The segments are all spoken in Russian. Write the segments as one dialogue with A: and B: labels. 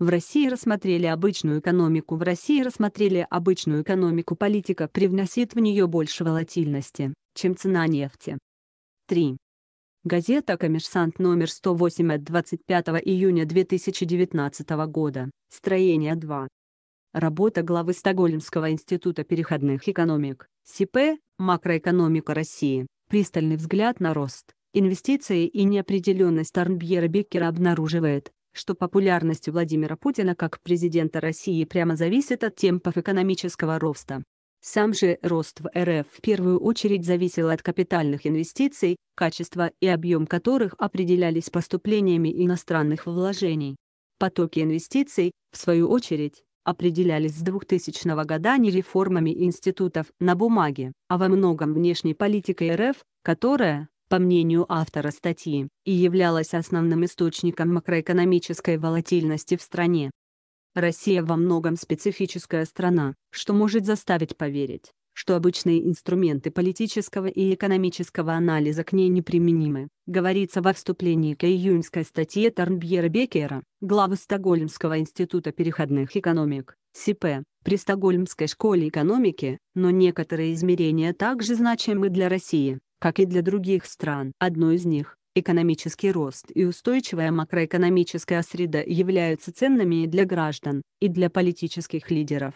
A: В России рассмотрели обычную экономику. В России рассмотрели обычную экономику. Политика привносит в нее больше волатильности, чем цена нефти. 3. Газета «Коммерсант» номер 108 от 25 июня 2019 года, строение 2. Работа главы Стокгольмского института переходных экономик, СИП, макроэкономика России, пристальный взгляд на рост, инвестиции и неопределенность Арнбьера Беккера обнаруживает, что популярность Владимира Путина как президента России прямо зависит от темпов экономического роста. Сам же рост в РФ в первую очередь зависел от капитальных инвестиций, качество и объем которых определялись поступлениями иностранных вложений. Потоки инвестиций, в свою очередь, определялись с 2000 года не реформами институтов на бумаге, а во многом внешней политикой РФ, которая, по мнению автора статьи, и являлась основным источником макроэкономической волатильности в стране. Россия во многом специфическая страна, что может заставить поверить, что обычные инструменты политического и экономического анализа к ней неприменимы, говорится во вступлении к июньской статье Торнбьера Бекера, главы Стокгольмского института переходных экономик, СИП, при Стокгольмской школе экономики, но некоторые измерения также значимы для России как и для других стран. Одной из них экономический рост и устойчивая макроэкономическая среда являются ценными и для граждан, и для политических лидеров.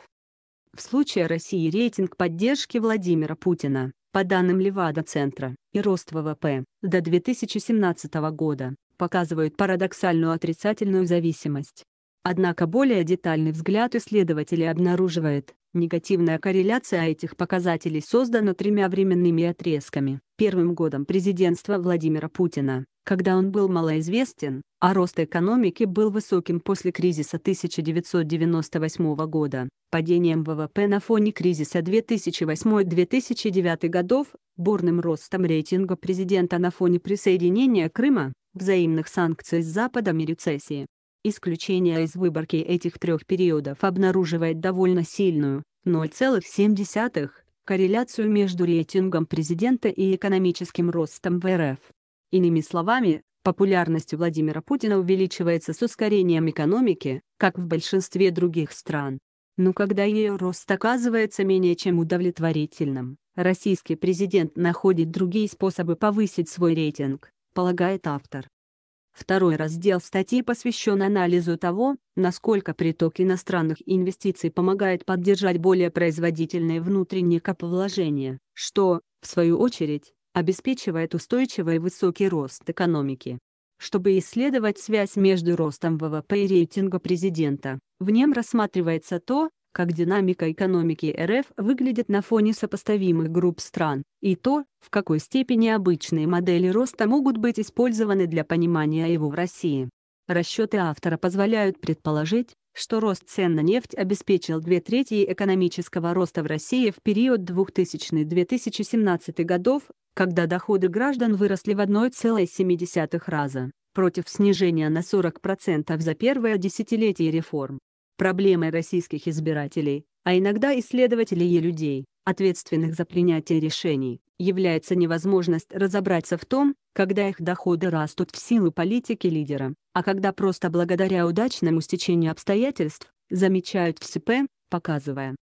A: В случае России рейтинг поддержки Владимира Путина, по данным Левада-центра, и рост ВВП до 2017 года показывают парадоксальную отрицательную зависимость Однако более детальный взгляд исследователей обнаруживает, негативная корреляция этих показателей создана тремя временными отрезками. Первым годом президентства Владимира Путина, когда он был малоизвестен, а рост экономики был высоким после кризиса 1998 года, падением ВВП на фоне кризиса 2008-2009 годов, бурным ростом рейтинга президента на фоне присоединения Крыма, взаимных санкций с Западом и рецессии. Исключение из выборки этих трех периодов обнаруживает довольно сильную, 0,7, корреляцию между рейтингом президента и экономическим ростом в РФ. Иными словами, популярность Владимира Путина увеличивается с ускорением экономики, как в большинстве других стран. Но когда ее рост оказывается менее чем удовлетворительным, российский президент находит другие способы повысить свой рейтинг, полагает автор. Второй раздел статьи посвящен анализу того, насколько приток иностранных инвестиций помогает поддержать более производительные внутренние капвложения, что, в свою очередь, обеспечивает устойчивый высокий рост экономики. Чтобы исследовать связь между ростом ВВП и рейтинга президента, в нем рассматривается то, как динамика экономики РФ выглядит на фоне сопоставимых групп стран, и то, в какой степени обычные модели роста могут быть использованы для понимания его в России. Расчеты автора позволяют предположить, что рост цен на нефть обеспечил две трети экономического роста в России в период 2000-2017 годов, когда доходы граждан выросли в 1,7 раза, против снижения на 40% за первое десятилетие реформ проблемой российских избирателей, а иногда исследователей и людей, ответственных за принятие решений, является невозможность разобраться в том, когда их доходы растут в силу политики лидера, а когда просто благодаря удачному стечению обстоятельств, замечают в СП, показывая.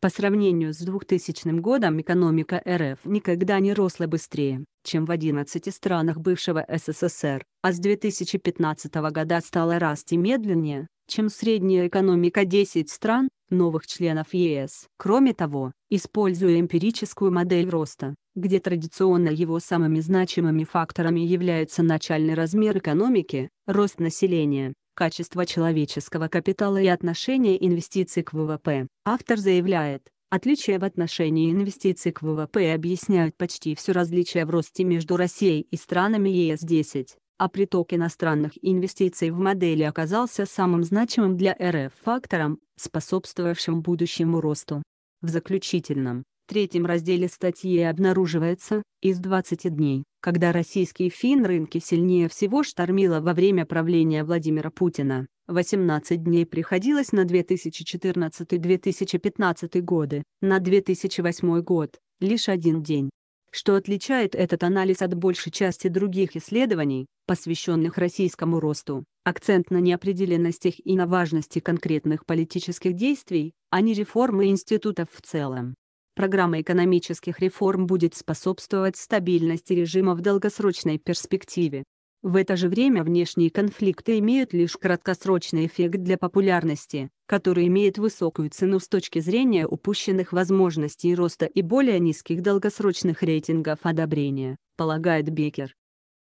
A: По сравнению с 2000 годом экономика РФ никогда не росла быстрее, чем в 11 странах бывшего СССР, а с 2015 года стала расти медленнее, чем средняя экономика 10 стран, новых членов ЕС. Кроме того, используя эмпирическую модель роста, где традиционно его самыми значимыми факторами являются начальный размер экономики, рост населения, качество человеческого капитала и отношение инвестиций к ВВП, автор заявляет, Отличия в отношении инвестиций к ВВП объясняют почти все различия в росте между Россией и странами ЕС-10 а приток иностранных инвестиций в модели оказался самым значимым для РФ фактором, способствовавшим будущему росту. В заключительном, третьем разделе статьи обнаруживается, из 20 дней, когда российские финрынки сильнее всего штормило во время правления Владимира Путина, 18 дней приходилось на 2014-2015 годы, на 2008 год, лишь один день. Что отличает этот анализ от большей части других исследований, посвященных российскому росту, акцент на неопределенностях и на важности конкретных политических действий, а не реформы институтов в целом. Программа экономических реформ будет способствовать стабильности режима в долгосрочной перспективе, в это же время внешние конфликты имеют лишь краткосрочный эффект для популярности, который имеет высокую цену с точки зрения упущенных возможностей роста и более низких долгосрочных рейтингов одобрения, полагает Бекер.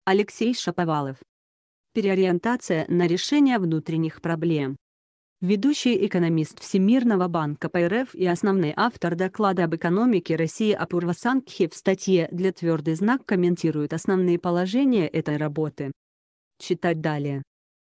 A: Алексей Шаповалов. Переориентация на решение внутренних проблем. Ведущий экономист Всемирного банка по РФ и основной автор доклада об экономике России Апурва Сангхи в статье «Для твердый знак» комментирует основные положения этой работы. Читать далее.